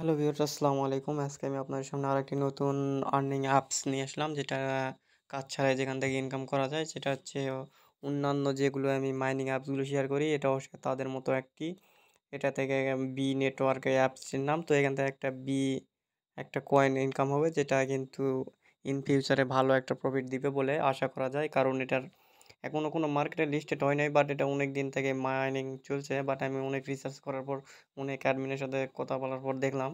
hello viewers আসসালামু আলাইকুম আজকে আমি আপনাদের সামনে আর একটি নতুন আর্নিং অ্যাপস নিয়ে আসলাম যেটা কাজ ছাড়াই যেখান থেকে ইনকাম করা যায় সেটা হচ্ছে অন্যান্য যেগুলো আমি মাইনিং অ্যাপসগুলো শেয়ার করি এটা অবশ্যই তাদের মতো একটি এটা থেকে বি নেটওয়ার্কের অ্যাপসটির নাম তো এখান থেকে একটা বি একটা কয়েন ইনকাম হবে যেটা কিন্তু ইন ফিউচারে ভালো একটা প্রফিট দিবে বলে আশা করা যায় কারণ এটার এখনও কোনো মার্কেটে লিস্টেড হয় নাই বাট এটা অনেক দিন থেকে মাইনিং চলছে বাট আমি অনেক রিসার্চ করার পর অনেক অ্যাডমিনের সাথে কথা বলার পর দেখলাম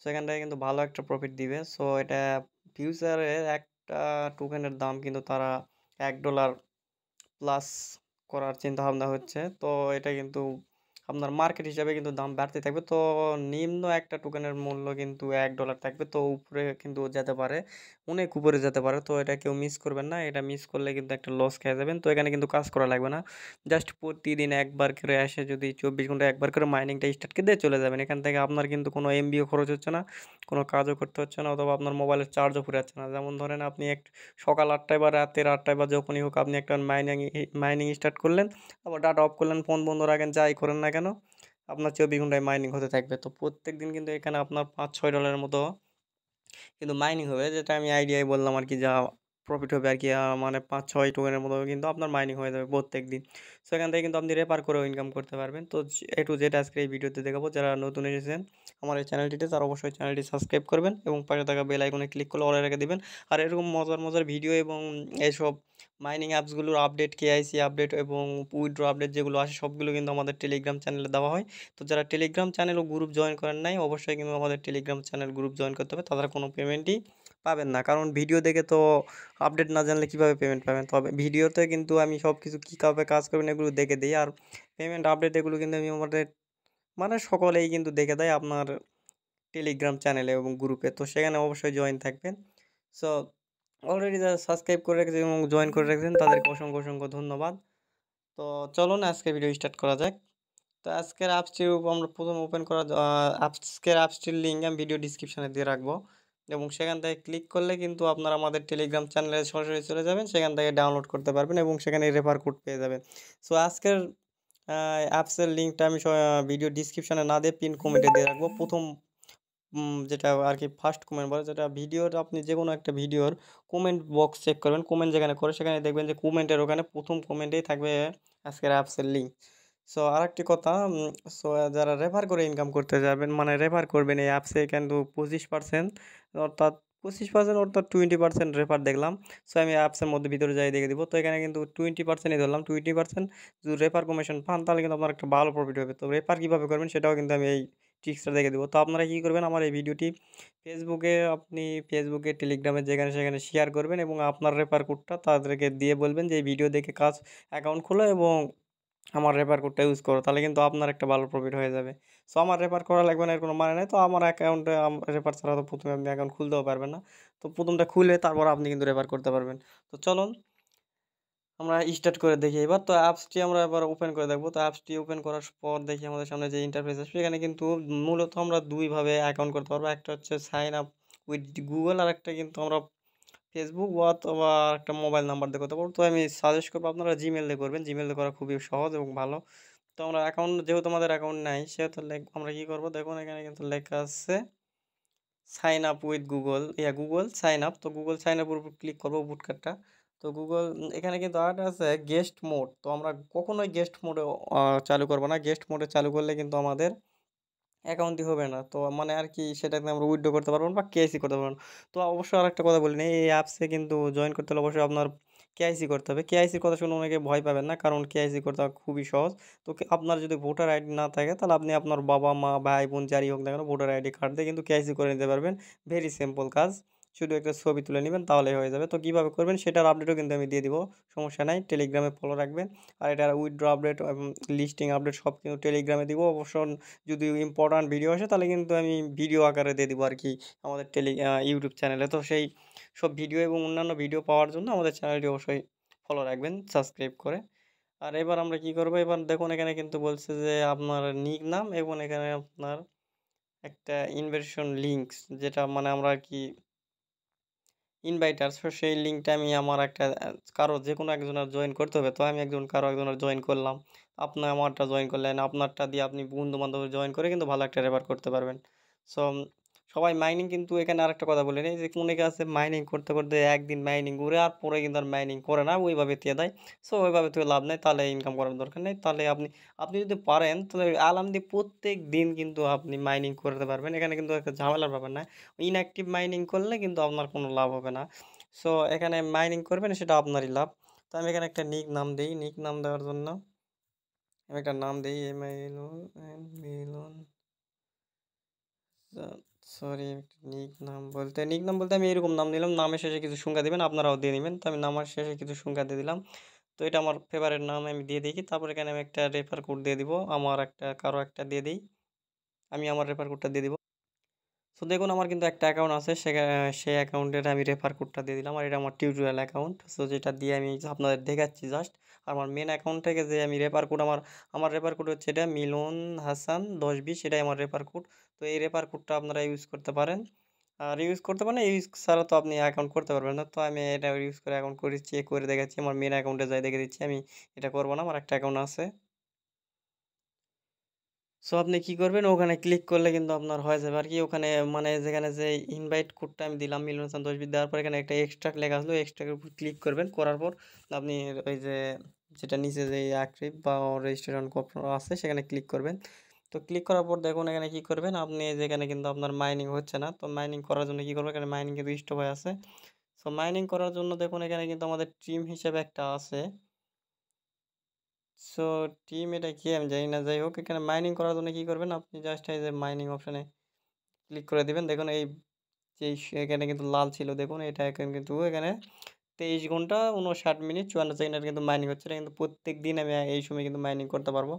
সো এখান থেকে কিন্তু ভালো একটা প্রফিট দিবে সো এটা ফিউচারে একটা টোকেনের দাম কিন্তু তারা এক ডলার প্লাস করার চিন্তা ভাবনা হচ্ছে তো এটা কিন্তু আপনার মার্কেট হিসাবে কিন্তু দাম বাড়তে থাকবে তো নিম্ন একটা টোকেনের মূল্য কিন্তু এক ডলার থাকবে তো উপরে কিন্তু যেতে পারে অনেক উপরে যেতে পারে তো এটা কেউ মিস করবেন না এটা মিস করলে কিন্তু একটা লস খেয়ে যাবেন তো এখানে কিন্তু কাজ করা লাগবে না জাস্ট প্রতিদিন একবার করে এসে যদি চব্বিশ ঘন্টা একবার করে মাইনিংটা করে দিয়ে চলে যাবেন এখান থেকে আপনার কিন্তু কোনো এমবিও খরচ হচ্ছে না কোনো কাজও করতে হচ্ছে না অথবা আপনার মোবাইলের চার্জও যাচ্ছে না যেমন ধরেন আপনি এক সকাল আটটায় বা রাতের আটটায় বা যখনই হোক আপনি একটা মাইনিং মাইনিং স্টার্ট করলেন আবার ডাটা অফ করলেন ফোন বন্ধ রাখেন যাই করেন না কেন আপনার চব্বিশ ঘন্টায় মাইনিং হতে থাকবে তো প্রত্যেক দিন কিন্তু এখানে আপনার পাঁচ ছয় ডলারের মতো কিন্তু মাইনিং হবে যেটা আমি আইডিয়ায় বললাম আর কি যা প্রফিট হবে আর কি মানে পাঁচ ছয় টোকেনের মতো কিন্তু আপনার মাইনিং হয়ে যাবে প্রত্যেক দিন সো এখান থেকে কিন্তু আপনি রেপার করেও ইনকাম করতে পারবেন তো এ টু জেড আজকে এই ভিডিওতে দেখাবো যারা নতুন এসেছেন আমার এই চ্যানেলটিতে তারা অবশ্যই চ্যানেলটি সাবস্ক্রাইব করবেন এবং পাশে থাকা বেল আইকনে ক্লিক করে অর্ডার রেখে দেবেন আর এরকম মজার মজার ভিডিও এবং এইসব মাইনিং অ্যাপসগুলোর আপডেট কেআইসি আপডেট এবং উইড্রো আপডেট যেগুলো আসে সবগুলো কিন্তু আমাদের টেলিগ্রাম চ্যানেলে দেওয়া হয় তো যারা টেলিগ্রাম চ্যানেল ও গ্রুপ জয়েন করেন নাই অবশ্যই কিন্তু আমাদের টেলিগ্রাম চ্যানেল গ্রুপ জয়েন করতে হবে তাদের কোনো পেমেন্টই পাবেন না কারণ ভিডিও দেখে তো আপডেট না জানলে কিভাবে পেমেন্ট পাবেন তবে ভিডিওতে কিন্তু আমি সব কিছু কীভাবে কাজ করবেন এগুলো দেখে দিই আর পেমেন্ট আপডেট এগুলো কিন্তু আমি আমাদের মানে সকলেই কিন্তু দেখে দেয় আপনার টেলিগ্রাম চ্যানেলে এবং গ্রুপে তো সেখানে অবশ্যই জয়েন থাকবেন সো অলরেডি যারা সাবস্ক্রাইব করে রেখেছেন এবং জয়েন করে রেখেছেন তাদেরকে অসংখ্য অসংখ্য ধন্যবাদ তো চলুন আজকে ভিডিও স্টার্ট করা যাক তো আজকের উপর আমরা প্রথম ওপেন করা আজকের অ্যাপসটির লিঙ্ক আমি ভিডিও ডিসক্রিপশানে দিয়ে রাখবো এবং সেখান থেকে ক্লিক করলে কিন্তু আপনারা আমাদের টেলিগ্রাম চ্যানেলে সরাসরি চলে যাবেন সেখান থেকে ডাউনলোড করতে পারবেন এবং সেখানে রেফার কোড পেয়ে যাবেন সো আজকের অ্যাপসের লিঙ্কটা আমি ভিডিও ডিসক্রিপশানে না দিয়ে পিন কমেন্টে দিয়ে রাখবো প্রথম যেটা আর কি ফার্স্ট কমেন্ট বলে যেটা ভিডিওর আপনি যে কোনো একটা ভিডিওর কমেন্ট বক্স চেক করবেন কমেন্ট যেখানে করে সেখানে দেখবেন যে কমেন্টের ওখানে প্রথম কমেন্টেই থাকবে আজকের অ্যাপসের লিঙ্ক সো আরেকটি কথা সো যারা রেফার করে ইনকাম করতে যাবেন মানে রেফার করবেন এই অ্যাপসে কিন্তু পঁচিশ পার্সেন্ট অর্থাৎ পঁচিশ পার্সেন্ট অর্থাৎ টোয়েন্টি পার্সেন্ট রেফার দেখলাম সো আমি অ্যাপসের মধ্যে ভিতরে যাই দেখে দিব তো এখানে কিন্তু টোয়েন্টি পার্সেন্টই ধরলাম টোয়েন্টি পার্সেন্ট যদি রেফার কমিশন পান তাহলে কিন্তু আপনার একটা ভালো প্রফিট হবে তো রেফার কীভাবে করবেন সেটাও কিন্তু আমি এই ট্রিক্সটা দেখে দেবো তো আপনারা কী করবেন আমার এই ভিডিওটি ফেসবুকে আপনি ফেসবুকে টেলিগ্রামে যেখানে সেখানে শেয়ার করবেন এবং আপনার রেফার কোডটা তাদেরকে দিয়ে বলবেন যে এই ভিডিও দেখে কাজ অ্যাকাউন্ট খোলো এবং আমার রেফার কোডটা ইউজ করো তাহলে কিন্তু আপনার একটা ভালো প্রফিট হয়ে যাবে সো আমার রেফার করা লাগবে না এর কোনো মানে নেই তো আমার অ্যাকাউন্টে রেফার ছাড়া তো প্রথমে আপনি অ্যাকাউন্ট খুলতেও পারবেন না তো প্রথমটা খুলে তারপর আপনি কিন্তু রেফার করতে পারবেন তো চলুন আমরা স্টার্ট করে দেখি এবার তো অ্যাপসটি আমরা এবার ওপেন করে দেখবো তো অ্যাপসটি ওপেন করার পর দেখি আমাদের সামনে যে ইন্টারফেস আসবে এখানে কিন্তু মূলত আমরা দুইভাবে অ্যাকাউন্ট করতে পারবো একটা হচ্ছে সাইন আপ উইথ গুগল আর একটা কিন্তু আমরা ফেসবুক অথবা একটা মোবাইল নাম্বার দিয়ে করতে পারবো তো আমি সাজেস্ট করবো আপনারা জিমেল দিয়ে করবেন জিমেল দিয়ে করা খুবই সহজ এবং ভালো তো আমরা অ্যাকাউন্ট যেহেতু আমাদের অ্যাকাউন্ট নাই সেহেতু আমরা কী করবো দেখুন এখানে কিন্তু লেখা আছে sign up with Google yeah Google sign up তো গুগল সাইন আপের উপর ক্লিক করবো বুটকারটা তো গুগল এখানে কিন্তু আর্ট আছে গেস্ট মোড তো আমরা কখনোই গেস্ট মোডে চালু করবো না গেস্ট মোডে চালু করলে কিন্তু আমাদের অ্যাকাউন্টই হবে না তো মানে আর কি সেটাকে আমরা উইথড্র করতে পারবো বা কেআইসি করতে পারবো তো অবশ্যই আর একটা কথা বলি এই অ্যাপসে কিন্তু জয়েন করতে হলে অবশ্যই আপনার কেআইসি করতে হবে কেআইসির কথা শুনে অনেকে ভয় পাবেন না কারণ কেআইসি করতে খুবই সহজ তো আপনার যদি ভোটার আইডি না থাকে তাহলে আপনি আপনার বাবা মা ভাই বোন যারই হোক না কেন ভোটার আইডি কার্ড দিয়ে কিন্তু কেআইসি করে নিতে পারবেন ভেরি সিম্পল কাজ শুধু একটা ছবি তুলে নেবেন তাহলেই হয়ে যাবে তো কীভাবে করবেন সেটার আপডেটও কিন্তু আমি দিয়ে দিব সমস্যা নাই টেলিগ্রামে ফলো রাখবেন আর এটার উইথড্র আপডেট এবং লিস্টিং আপডেট সব কিন্তু টেলিগ্রামে দিব অবশ্য যদি ইম্পর্ট্যান্ট ভিডিও আসে তাহলে কিন্তু আমি ভিডিও আকারে দিয়ে দিব আর কি আমাদের টেলি ইউটিউব চ্যানেলে তো সেই সব ভিডিও এবং অন্যান্য ভিডিও পাওয়ার জন্য আমাদের চ্যানেলটি অবশ্যই ফলো রাখবেন সাবস্ক্রাইব করে আর এবার আমরা কি করব এবার দেখুন এখানে কিন্তু বলছে যে আপনার নিক নাম এবং এখানে আপনার একটা ইনভেশন লিঙ্কস যেটা মানে আমরা আর কি ইনভাইটার সো সেই লিঙ্কটা আমি আমার একটা কারো যে কোনো একজনের জয়েন করতে হবে তো আমি একজন কারো একজনের জয়েন করলাম আপনি আমারটা জয়েন করলেন আপনারটা দিয়ে আপনি বন্ধু বান্ধবের জয়েন করে কিন্তু ভালো একটা রেফার করতে পারবেন সো সবাই মাইনিং কিন্তু এখানে আরেকটা কথা বলে নেই যে অনেকে আছে মাইনিং করতে করতে একদিন মাইনিং ঘুরে আর পরে কিন্তু আর মাইনিং করে না ওইভাবে দিয়ে দেয় সো ওইভাবে তো লাভ নেই তাহলে ইনকাম করার দরকার নেই তাহলে আপনি আপনি যদি পারেন তাহলে আলাম দিয়ে প্রত্যেক দিন কিন্তু আপনি মাইনিং করতে পারবেন এখানে কিন্তু একটা ঝামেলার ব্যাপার না ইনঅ্যাক্টিভ মাইনিং করলে কিন্তু আপনার কোনো লাভ হবে না সো এখানে মাইনিং করবেন সেটা আপনারই লাভ তো আমি এখানে একটা নিক নাম দিই নিক নাম দেওয়ার জন্য আমি একটা নাম দিই M I L N Milan sorry nick নাম বলতে নিক নাম বলতে আমি এরকম নাম দিলাম নামের শেষে কিছু সংখ্যা দেবেন আপনারাও দিয়ে নেবেন তো আমি নামের শেষে কিছু সংখ্যা দিয়ে দিলাম তো এটা আমার ফেভারেট নাম আমি দিয়ে দিই তারপরে এখানে আমি একটা রেফার কোড দিয়ে দিব আমার একটা কারো একটা দিয়ে দিই আমি আমার রেফার কোডটা দিয়ে দিব সো দেখুন আমার কিন্তু একটা অ্যাকাউন্ট আছে সেই অ্যাকাউন্টের আমি রেফার কোডটা দিয়ে দিলাম আর এটা আমার টিউটোরিয়াল অ্যাকাউন্ট সো যেটা দিয়ে আমি আপনাদের দেখাচ্ছি জাস্ট আমার মেন অ্যাকাউন্ট থেকে যে আমি রেপার কোড আমার আমার রেপার কোড হচ্ছে এটা মিলন হাসান দশ বিশ এটাই আমার রেপার কোড তো এই রেপার কোডটা আপনারা ইউজ করতে পারেন আর ইউজ করতে পারেন ইউজ ছাড়া তো আপনি অ্যাকাউন্ট করতে পারবেন না তো আমি এটা ইউজ করে অ্যাকাউন্ট করে চেক করে দেখাচ্ছি আমার মেন অ্যাকাউন্টে যাই দেখে দিচ্ছি আমি এটা করবো না আমার একটা অ্যাকাউন্ট আছে সো আপনি কি করবেন ওখানে ক্লিক করলে কিন্তু আপনার হয়ে যাবে আর কি ওখানে মানে যেখানে যে ইনভাইট কোডটা আমি দিলাম মিলন হাসান বি দেওয়ার পর এখানে একটা এক্সট্রা লেখা আসলো উপর ক্লিক করবেন করার পর আপনি ওই যে যেটা নিচে যে অ্যাক্টিভ ইয়ে বা রেজিস্ট্রেশন আছে সেখানে ক্লিক করবেন তো ক্লিক করার পর দেখুন এখানে কি করবেন আপনি যেখানে কিন্তু আপনার মাইনিং হচ্ছে না তো মাইনিং করার জন্য কি করবেন এখানে মাইনিং কিন্তু স্টপ হয়ে আছে সো মাইনিং করার জন্য দেখুন এখানে কিন্তু আমাদের টিম হিসেবে একটা আছে সো টিম এটা কি আমি জানি না যাই হোক এখানে মাইনিং করার জন্য কি করবেন আপনি জাস্ট এই যে মাইনিং অপশানে ক্লিক করে দিবেন দেখুন এই যে এখানে কিন্তু লাল ছিল দেখুন এটা এখন কিন্তু এখানে তেইশ ঘন্টা উনষাট মিনিট চুয়ান্ন সেকেন্ডের কিন্তু মাইনিং হচ্ছে এটা কিন্তু প্রত্যেক দিন আমি এই সময় কিন্তু মাইনিং করতে পারবো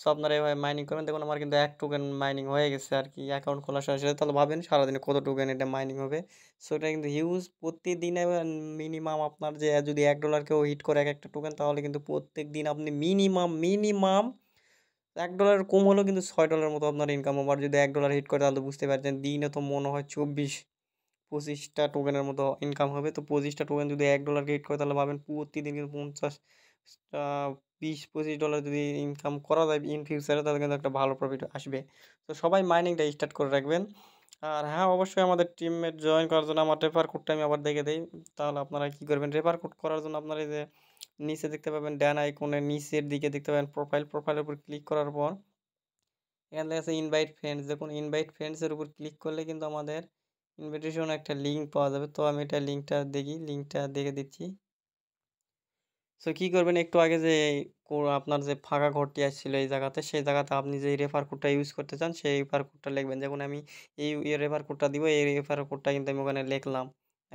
সো আপনারা এভাবে মাইনিং করবেন দেখুন আমার কিন্তু এক টোকেন মাইনিং হয়ে গেছে আর কি অ্যাকাউন্ট খোলার সাথে সাথে তাহলে ভাবেন সারাদিনে কত টোকেন এটা মাইনিং হবে সো এটা কিন্তু হিউজ প্রতিদিনে মিনিমাম আপনার যে যদি এক ডলার কেউ হিট করে এক একটা টোকেন তাহলে কিন্তু প্রত্যেক দিন আপনি মিনিমাম মিনিমাম এক ডলার কম হলেও কিন্তু ছয় ডলার মতো আপনার ইনকাম হবে আর যদি এক ডলার হিট করে তাহলে বুঝতে পারছেন দিনে তো মনে হয় চব্বিশ পঁচিশটা টোকেনের মতো ইনকাম হবে তো পঁচিশটা টোকেন যদি এক ডলার ক্রিয়েট করে তাহলে পাবেন প্রতিদিন কিন্তু পঞ্চাশটা বিশ পঁচিশ ডলার যদি ইনকাম করা যায় ইন ফিউচারে তাহলে কিন্তু একটা ভালো প্রফিট আসবে তো সবাই মাইনিংটা স্টার্ট করে রাখবেন আর হ্যাঁ অবশ্যই আমাদের টিমমেট জয়েন করার জন্য আমার রেফার কোডটা আমি আবার দেখে দিই তাহলে আপনারা কী করবেন রেফার কোড করার জন্য আপনারা এই যে নিচে দেখতে পাবেন ড্যান আইকনের নিচের দিকে দেখতে পাবেন প্রোফাইল প্রোফাইলের উপর ক্লিক করার পর এখানে আছে ইনভাইট ফ্রেন্ডস দেখুন ইনভাইট ফ্রেন্ডসের উপর ক্লিক করলে কিন্তু আমাদের ইনভিটেশন একটা লিঙ্ক পাওয়া যাবে তো আমি এটা লিঙ্কটা দেখি লিঙ্কটা দেখে দিচ্ছি সো কী করবেন একটু আগে যে আপনার যে ফাঁকা ঘরটি আসছিল এই জায়গাতে সেই জায়গাতে আপনি যে রেফার কোডটা ইউজ করতে চান সেই রেফার কোডটা লিখবেন যেমন আমি এই রেফার কোডটা দিব এই রেফার কোডটা কিন্তু আমি ওখানে লিখলাম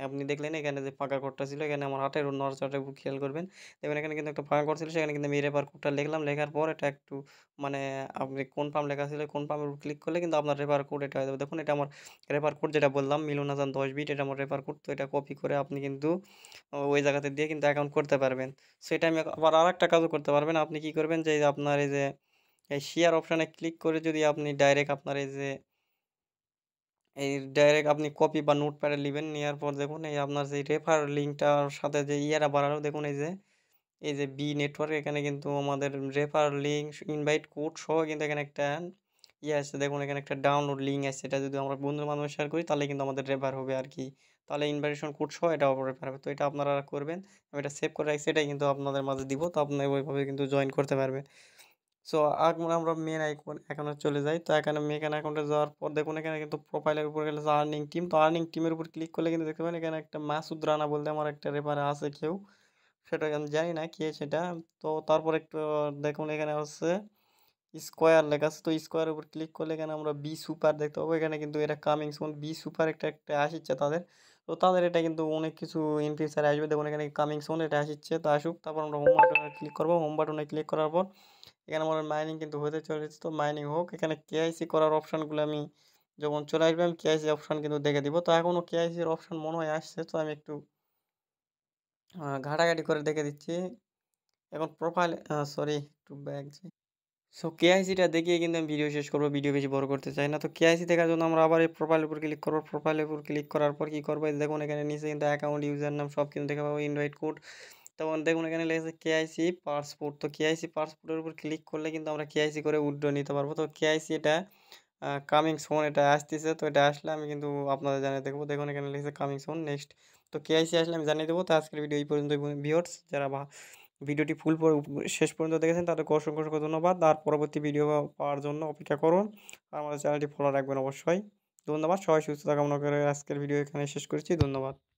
আপনি দেখলেন এখানে যে ফাঁকা কোডটা ছিল এখানে আমার হাটের নড়চড়টা একটু খেয়াল করবেন দেখবেন এখানে কিন্তু একটা ফাঁকা কোড ছিল সেখানে কিন্তু আমি রেপার কোডটা লিখলাম লেখার পর এটা একটু মানে আপনি কোন পাম্প লেখা ছিল কোন পাম্পের উপর ক্লিক করলে কিন্তু আপনার রেপার কোড এটা হয়ে যাবে দেখুন এটা আমার রেপার কোড যেটা বললাম মিলন হাসান দশ বিট এটা আমার রেপার কোড তো এটা কপি করে আপনি কিন্তু ওই জায়গাতে দিয়ে কিন্তু অ্যাকাউন্ট করতে পারবেন সেটা আমি আবার আর একটা কাজও করতে পারবেন আপনি কি করবেন যে আপনার এই যে এই শেয়ার অপশানে ক্লিক করে যদি আপনি ডাইরেক্ট আপনার এই যে এই ডাইরেক্ট আপনি কপি বা নোটপ্যাডে নেবেন নেওয়ার পর দেখুন এই আপনার যে রেফার লিঙ্কটার সাথে যে ইয়েটা বাড়ালো দেখুন এই যে এই যে বি নেটওয়ার্ক এখানে কিন্তু আমাদের রেফার লিঙ্ক ইনভাইট কোড সহ কিন্তু এখানে একটা ইয়ে আছে দেখুন এখানে একটা ডাউনলোড লিঙ্ক আছে এটা যদি আমরা বন্ধু বান্ধব শেয়ার করি তাহলে কিন্তু আমাদের রেফার হবে আর কি তাহলে ইনভাইটেশন কোড সহ এটা রেফার হবে তো এটা আপনারা করবেন আমি এটা সেভ করে রাখছি এটাই কিন্তু আপনাদের মাঝে দিব তো আপনারা ওইভাবে কিন্তু জয়েন করতে পারবেন সো এখন আমরা মেন আইকন এখানে চলে যাই তো এখানে মেকান অ্যাকাউন্টে যাওয়ার পর দেখুন এখানে কিন্তু প্রোফাইলের উপর গেলে আর্নিং টিম তো আর্নিং টিমের উপর ক্লিক করলে কিন্তু দেখতে পাবেন এখানে একটা মাসুদ রানা বলতে আমার একটা রেফারে আছে কেউ সেটা আমি জানি না কে সেটা তো তারপর একটু দেখুন এখানে হচ্ছে স্কোয়ার লেখা আছে তো স্কোয়ারের উপর ক্লিক করলে এখানে আমরা বি সুপার দেখতে পাবো এখানে কিন্তু এটা কামিং সুন বি সুপার একটা একটা আসিচ্ছে তাদের তো তাদের এটা কিন্তু অনেক কিছু ইন ফিউচারে আসবে দেখুন এখানে কামিং সুন এটা আসিচ্ছে তো আসুক তারপর আমরা হোম বাটনে ক্লিক করবো হোম বাটনে ক্লিক করার পর এখানে আমার মাইনিং কিন্তু হতে চলেছে তো মাইনিং হোক এখানে কেআইসি করার অপশানগুলো আমি যখন চলে আসবে আমি কেআইসি অপশান কিন্তু দেখে দিব তো এখনও কেআইসির অপশান মনে হয় আসছে তো আমি একটু ঘাটাঘাটি করে দেখে দিচ্ছি এখন প্রোফাইল সরি একটু ব্যাগ সো কেআইসিটা দেখিয়ে কিন্তু আমি ভিডিও শেষ করবো ভিডিও বেশি বড় করতে চাই না তো কেআইসি দেখার জন্য আমরা আবার এই প্রোফাইলের উপর ক্লিক করবো প্রোফাইলের উপর ক্লিক করার পর কী করবো দেখুন এখানে নিচে কিন্তু অ্যাকাউন্ট ইউজার নাম সব কিন্তু দেখে পাবো ইনভাইট কোড তখন দেখুন এখানে লেগেছে কেআইসি পাসপোর্ট তো কেআইসি পাসপোর্টের উপর ক্লিক করলে কিন্তু আমরা কেআইসি করে উইড্রো নিতে পারবো তো কেআইসি এটা কামিং সোন এটা আসতেছে তো এটা আসলে আমি কিন্তু আপনাদের জানিয়ে দেখবো দেখুন এখানে লেগেছে কামিং সোন নেক্সট তো কেআইসি আসলে আমি জানিয়ে দেবো তো আজকের ভিডিও এই পর্যন্ত ভিওর্স যারা ভিডিওটি ফুল শেষ পর্যন্ত দেখেছেন তাদেরকে অসংখ্য অসংখ্য ধন্যবাদ আর পরবর্তী ভিডিও পাওয়ার জন্য অপেক্ষা করুন আর আমাদের চ্যানেলটি ফলো রাখবেন অবশ্যই ধন্যবাদ সবাই সুস্থতা কামনা করে আজকের ভিডিও এখানে শেষ করেছি ধন্যবাদ